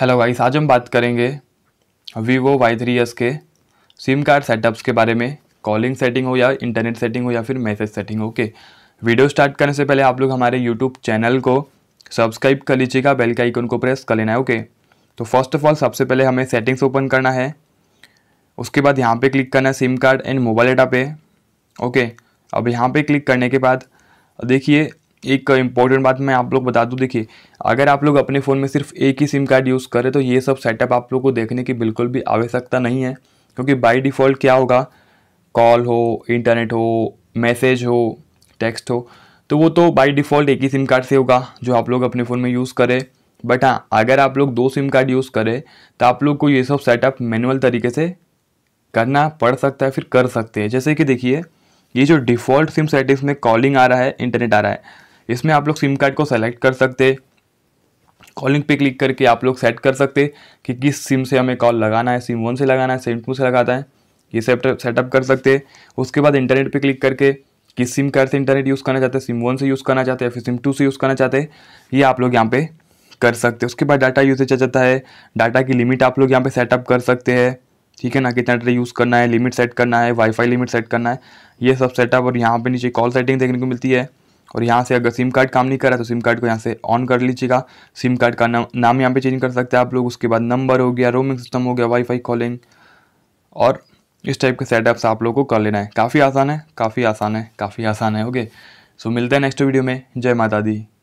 hello guys आज हम बात करेंगे वीवो वाई थ्री एस के सिम कार्ड सेटअप्स के बारे में कॉलिंग सेटिंग हो या इंटरनेट सेटिंग हो या फिर मैसेज सेटिंग हो ओके वीडियो स्टार्ट करने से पहले आप लोग हमारे यूट्यूब चैनल को सब्सक्राइब कर लीजिएगा बेल के आइकन को प्रेस कर लेना है ओके तो फर्स्ट ऑफ ऑल सबसे पहले हमें सेटिंग्स ओपन करना है उसके बाद यहाँ पर क्लिक करना है SIM card and mobile data पे ओके अब यहाँ पर क्लिक करने के बाद देखिए एक इम्पॉर्टेंट बात मैं आप लोग बता दूं देखिए अगर आप लोग अपने फ़ोन में सिर्फ एक ही सिम कार्ड यूज़ करें तो ये सब सेटअप आप लोग को देखने की बिल्कुल भी आवश्यकता नहीं है क्योंकि बाई डिफ़ॉल्ट क्या होगा कॉल हो इंटरनेट हो मैसेज हो टेक्स्ट हो तो वो तो बाई डिफ़ॉल्ट एक ही सिम कार्ड से होगा जो आप लोग अपने फ़ोन में यूज़ करें बट हाँ अगर आप लोग दो सिम कार्ड यूज़ करें तो आप लोग को ये सब सेटअप मैनुअल तरीके से करना पड़ सकता है फिर कर सकते हैं जैसे कि देखिए ये जो डिफ़ॉल्ट सिम सेटिंग्स में कॉलिंग आ रहा है इंटरनेट आ रहा है इसमें आप लोग सिम कार्ड को सेलेक्ट कर सकते कॉलिंग पे क्लिक करके आप लोग सेट कर सकते कि किस सिम से हमें कॉल लगाना है सिम वन से लगाना है सिम टू से लगाना है ये सेटअप सेटअप कर सकते उसके बाद इंटरनेट पे क्लिक करके किस सिम कार्ड से इंटरनेट यूज़ करना चाहते हैं सिम वन से यूज़ करना चाहते हैं फिर सिम टू से यूज़ करना चाहते हैं ये आप लोग यहाँ पे कर सकते उसके बाद डाटा यूसेज आ जाता है डाटा की लिमिट आप लोग यहाँ पे सेटअप कर सकते हैं ठीक है ना कितना डाटा यूज़ करना है लिमिट सेट करना है वाईफाई लिमिट सेट करना है ये सब सेटअप और यहाँ पर नीचे कॉल सेटिंग देखने को मिलती है और यहाँ से अगर सिम कार्ड काम नहीं कर रहा तो सिम कार्ड को यहाँ से ऑन कर लीजिएगा सिम कार्ड का नाम नाम यहाँ पे चेंज कर सकते हैं आप लोग उसके बाद नंबर हो गया रोमिंग सिस्टम हो गया वाईफाई कॉलिंग और इस टाइप के सेटअप्स आप लोग को कर लेना है काफ़ी आसान है काफ़ी आसान है काफ़ी आसान है ओके सो मिलते हैं नेक्स्ट वीडियो में जय माता दी